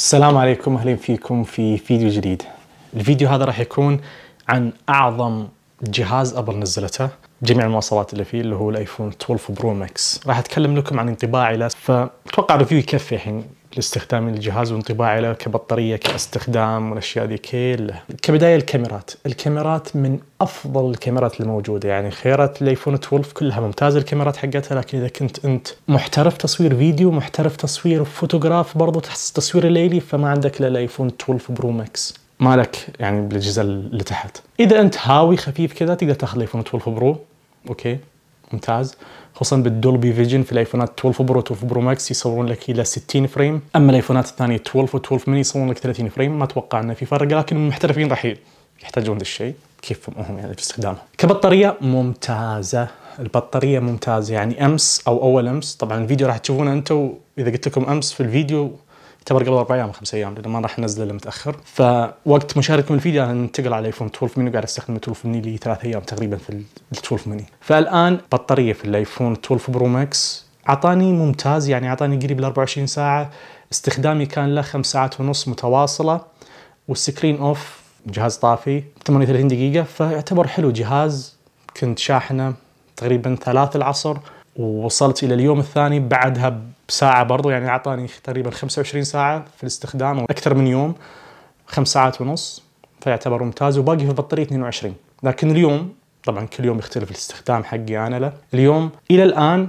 السلام عليكم اهلا فيكم في فيديو جديد الفيديو هذا راح يكون عن اعظم جهاز ابل نزلته جميع المواصفات اللي فيه اللي هو الايفون 12 برو ماكس راح اتكلم لكم عن انطباعي له فاتوقع ريفيو يكفي الحين لاستخدام الجهاز وانطباعي له كبطاريه كاستخدام والاشياء دي كلها كبدايه الكاميرات الكاميرات من افضل الكاميرات الموجوده يعني خيارات الايفون 12 كلها ممتازه الكاميرات حقتها لكن اذا كنت انت محترف تصوير فيديو محترف تصوير فوتوغراف برضو تصوير ليلي فما عندك الا الايفون 12 برو ماكس مالك يعني بالاجهزه اللي تحت اذا انت هاوي خفيف كذا تقدر تاخذ ايفون 12 برو اوكي ممتاز خصوصا بالدولبي فيجن في الايفونات 12 برو 12 برو ماكس يصورون لك الى 60 فريم اما الايفونات الثانيه 12 و 12 ميني يصورون لك 30 فريم ما اتوقع انه في فرق لكن المحترفين راح يحتاجون ذا الشيء كيف هم يعني في استخدامه كبطاريه ممتازه البطاريه ممتازه يعني امس او اول امس طبعا الفيديو راح تشوفونه انتم اذا قلت لكم امس في الفيديو يعتبر قبل اربع ايام خمس ايام لانه ما راح انزله الا متاخر فوقت من الفيديو انا انتقل على الايفون 12 ميني وقاعد استخدم 12 ميني لي ثلاث ايام تقريبا في ال 12 ميني فالان بطاريه في الايفون 12 برو ماكس اعطاني ممتاز يعني اعطاني قريب ل 24 ساعه استخدامي كان له خمس ساعات ونص متواصله والسكرين اوف جهاز طافي 38 دقيقه فيعتبر حلو جهاز كنت شاحنه تقريبا ثلاث العصر ووصلت الى اليوم الثاني بعدها بساعه برضو يعني اعطاني تقريبا 25 ساعه في الاستخدام او اكثر من يوم خمس ساعات ونص فيعتبر ممتاز وباقي في البطاريه 22 لكن اليوم طبعا كل يوم يختلف الاستخدام حقي انا له اليوم الى الان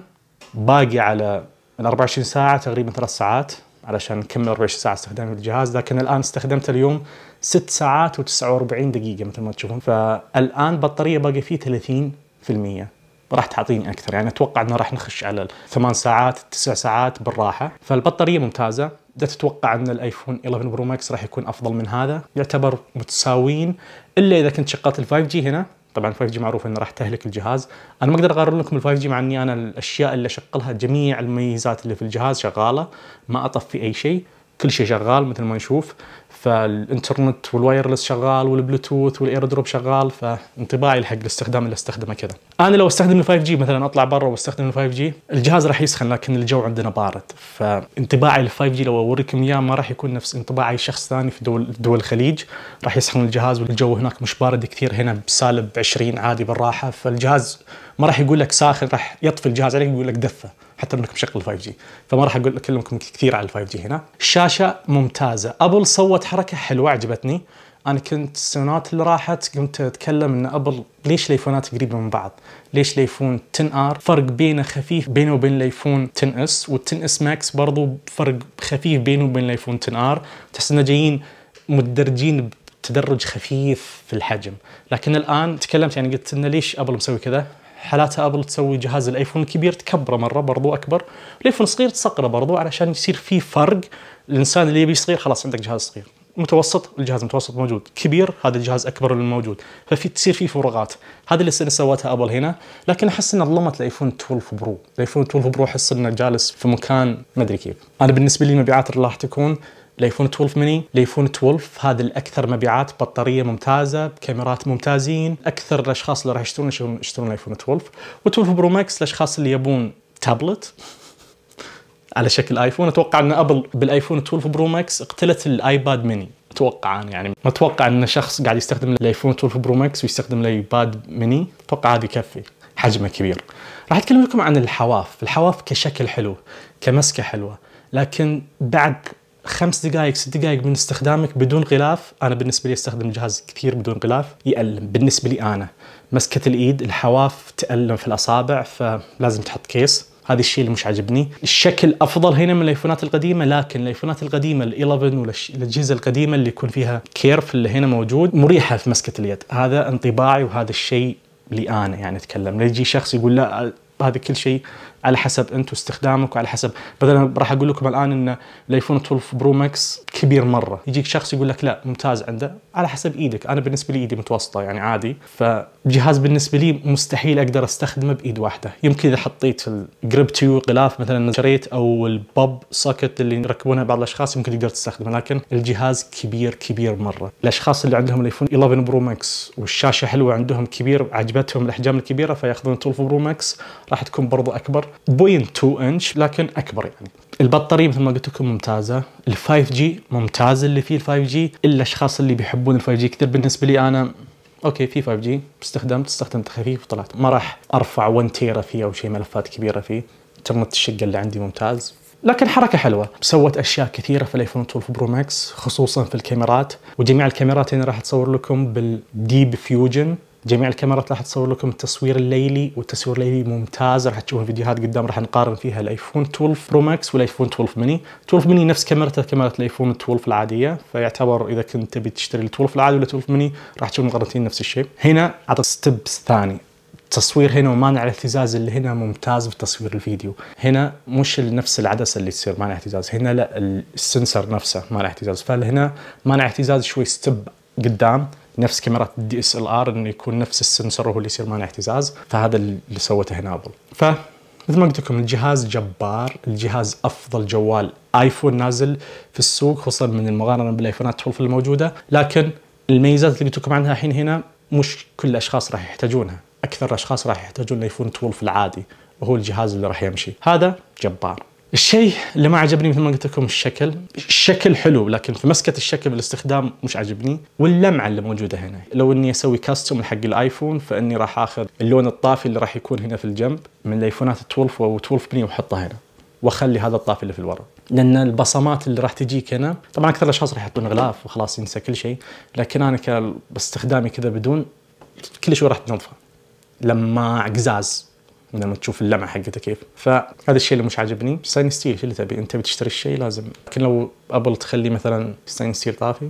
باقي على ال 24 ساعه تقريبا ثلاث ساعات علشان نكمل 24 ساعه استخدامي للجهاز لكن الان استخدمت اليوم 6 ساعات و49 دقيقه مثل ما تشوفون فالان بطاريه باقي فيه 30% راح تعطيني اكثر يعني اتوقع انه راح نخش على ثمان ساعات تسع ساعات بالراحه فالبطاريه ممتازه لا تتوقع ان الايفون 11 برو ماكس راح يكون افضل من هذا يعتبر متساويين الا اذا كنت شغلت ال 5 جي هنا طبعا 5 جي معروف انه راح تهلك الجهاز انا ما اقدر اقارن لكم ال 5 جي مع اني انا الاشياء اللي اشغلها جميع الميزات اللي في الجهاز شغاله ما اطفي اي شيء كل شيء شغال مثل ما نشوف فالانترنت والوايرلس شغال والبلوتوث والاير دروب شغال فانطباعي الحق الاستخدام اللي استخدمه كذا انا لو استخدم ال 5 جي مثلا اطلع برا واستخدم ال 5 جي الجهاز راح يسخن لكن الجو عندنا بارد فانطباعي لل 5 جي لو اوريكم اياه ما راح يكون نفس انطباعي شخص ثاني في دول دول الخليج راح يسخن الجهاز والجو هناك مش بارد كثير هنا بسالب 20 عادي بالراحه فالجهاز ما راح يقول لك ساخن راح يطفي الجهاز عليك يقول لك دفه حتى انك مشغل 5 جي فما راح اقول اكلمكم كثير على 5 جي هنا الشاشه ممتازه ابل سوت حركه حلوه عجبتني انا كنت السنوات اللي راحت قمت اتكلم ان ابل ليش الايفونات قريبه من بعض ليش الايفون 10 ار فرق بينه خفيف بينه وبين الايفون 10 اس وال10 اس ماكس برضو فرق خفيف بينه وبين الايفون 10 ار تحس انه جايين متدرجين تدرج خفيف في الحجم لكن الان تكلمت يعني قلت انه ليش ابل مسوي كذا حالات ابل تسوي جهاز الايفون الكبير تكبره مره برضو اكبر الايفون الصغير تصغره برضو علشان يصير في فرق الانسان اللي يبي صغير خلاص عندك جهاز صغير متوسط الجهاز متوسط موجود كبير هذا الجهاز اكبر من الموجود ففي تصير في فروقات هذا اللي سوتها ابل هنا لكن احس ان ظلمت الايفون 12 برو الايفون 12 برو احس انه جالس في مكان ما ادري كيف انا بالنسبه لي مبيعات راح تكون الايفون 12 ميني الايفون 12 هذا الاكثر مبيعات بطاريه ممتازه بكاميرات ممتازين اكثر الاشخاص اللي راح يشترون يشترون الايفون 12 و12 برو ماكس الاشخاص اللي يبون تابلت على شكل ايفون اتوقع ان ابل بالايفون 12 برو ماكس اقتلت الايباد ميني اتوقع يعني ما اتوقع ان شخص قاعد يستخدم الايفون 12 برو ماكس ويستخدم الايباد ميني اتوقع هذا يكفي حجمه كبير راح اتكلم لكم عن الحواف الحواف كشكل حلو كمسكه حلوه لكن بعد خمس دقائق ست دقائق من استخدامك بدون غلاف انا بالنسبه لي استخدم الجهاز كثير بدون غلاف يألم بالنسبه لي انا مسكه الايد الحواف تألم في الاصابع فلازم تحط كيس هذا الشيء اللي مش عاجبني الشكل افضل هنا من الايفونات القديمه لكن الايفونات القديمه ال11 والاجهزه القديمه اللي يكون فيها كيرف اللي هنا موجود مريحه في مسكه اليد هذا انطباعي وهذا الشيء لي انا يعني اتكلم لا يجي شخص يقول لا هذا كل شيء على حسب انت واستخدامك وعلى حسب مثلا راح اقول لكم الان ان الايفون 12 برو ماكس كبير مره يجيك شخص يقول لك لا ممتاز عنده على حسب ايدك انا بالنسبه لي ايدي متوسطه يعني عادي فجهاز بالنسبه لي مستحيل اقدر استخدمه بايد واحده يمكن اذا حطيت الجريب تيو غلاف مثلا شريت او الباب سوكت اللي يركبونها بعض الاشخاص يمكن تقدر تستخدمه لكن الجهاز كبير كبير مره الاشخاص اللي عندهم الايفون 11 برو ماكس والشاشه حلوه عندهم كبير عجبتهم الاحجام الكبيره فياخذون 12 برو ماكس راح تكون برضو اكبر 2 انش لكن اكبر يعني البطاريه مثل ما قلت لكم ممتازه ال 5 جي ممتاز اللي فيه ال 5 جي الا الاشخاص اللي بيحبون ال 5 جي كثير بالنسبه لي انا اوكي في 5 جي استخدمت استخدمت خفيف وطلعت ما راح ارفع 1 تيرا فيه او شيء ملفات كبيره فيه انترنت الشقه اللي عندي ممتاز لكن حركه حلوه سوت اشياء كثيره في الايفون 12 برو ماكس خصوصا في الكاميرات وجميع الكاميرات هنا راح تصور لكم بالديب فيوجن جميع الكاميرات راح تصور لكم التصوير الليلي والتصوير الليلي ممتاز راح تشوفون فيديوهات قدام راح نقارن فيها الايفون 12 برو ماكس والايفون 12 ميني 12 ميني نفس كاميرته كاميرا الايفون 12 العاديه فيعتبر اذا كنت تبي تشتري ال 12 العادي ولا 12 ميني راح تشوف مقارنتين نفس الشيء هنا اعطى ستبس ثاني التصوير هنا ومانع الاهتزاز اللي هنا ممتاز في تصوير الفيديو هنا مش نفس العدسه اللي تصير مانع اهتزاز هنا لا السنسر نفسه مانع اهتزاز فهنا مانع اهتزاز شوي ستيب قدام نفس كاميرات الدي اس ال ار انه يكون نفس السنسور هو اللي يصير مانع اهتزاز فهذا اللي سوته هنا ابل ف مثل ما قلت لكم الجهاز جبار الجهاز افضل جوال ايفون نازل في السوق خصوصا من المقارنه بالايفونات 12 الموجوده لكن الميزات اللي قلت لكم عنها الحين هنا مش كل الاشخاص راح يحتاجونها اكثر الاشخاص راح يحتاجون الايفون 12 العادي وهو الجهاز اللي راح يمشي هذا جبار الشيء اللي ما عجبني مثل ما قلت لكم الشكل الشكل حلو لكن في مسكه الشكل بالاستخدام مش عجبني واللمعه اللي موجوده هنا لو اني اسوي كاستم حق الايفون فاني راح اخذ اللون الطافي اللي راح يكون هنا في الجنب من الايفونات 12 او 12 بني واحطه هنا واخلي هذا الطافي اللي في الورق لان البصمات اللي راح تجيك هنا طبعا اكثر الاشخاص راح يحطون غلاف وخلاص ينسى كل شيء لكن انا باستخدامي كذا بدون كل شوي راح تنظفه لما قزاز لما تشوف اللمعه حقته كيف فهذا الشيء اللي مش عاجبني ستاين ستيل اللي تبي انت بتشتري الشيء لازم لكن لو ابل تخلي مثلا ستاين ستيل طافي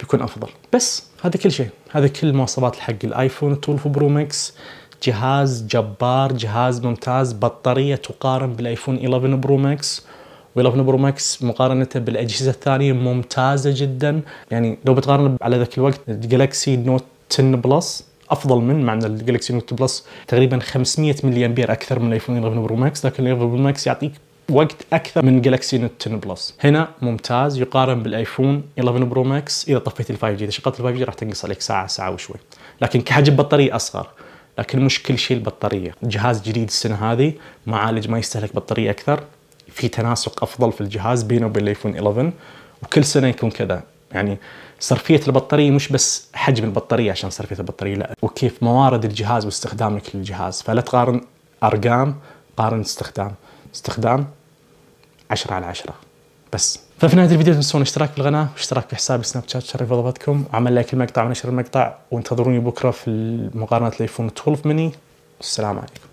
بيكون افضل بس هذا كل شيء هذا كل المواصفات حق الايفون 12 برو ماكس جهاز جبار جهاز ممتاز بطاريه تقارن بالايفون 11 برو ماكس و11 برو ماكس مقارنة بالأجهزة الثانية ممتازة جدا يعني لو بتقارن على ذاك الوقت جالكسي نوت 10 بلس افضل من معنى الجالكسي نوت بلس تقريبا 500 ملي امبير اكثر من الايفون 11 برو ماكس لكن الايفون برو ماكس يعطيك وقت اكثر من جالكسي نوت 10 بلس هنا ممتاز يقارن بالايفون 11 برو ماكس اذا طفيت ال 5 جي اذا شغلت ال 5 جي راح تنقص عليك ساعه ساعه وشوي لكن كحجم بطاريه اصغر لكن مش كل شيء البطاريه جهاز جديد السنه هذه معالج ما يستهلك بطاريه اكثر في تناسق افضل في الجهاز بينه وبين الايفون 11 وكل سنه يكون كذا يعني صرفيه البطاريه مش بس حجم البطاريه عشان صرفيه البطاريه لا وكيف موارد الجهاز واستخدامك للجهاز فلا تقارن ارقام قارن استخدام استخدام 10 على 10 بس ففي نهايه الفيديو تنسون الاشتراك القناة واشتراك في حسابي سناب شات شرف وظبطكم وعمل لايك المقطع ونشر المقطع وانتظروني بكره في مقارنه الايفون 12 مني والسلام عليكم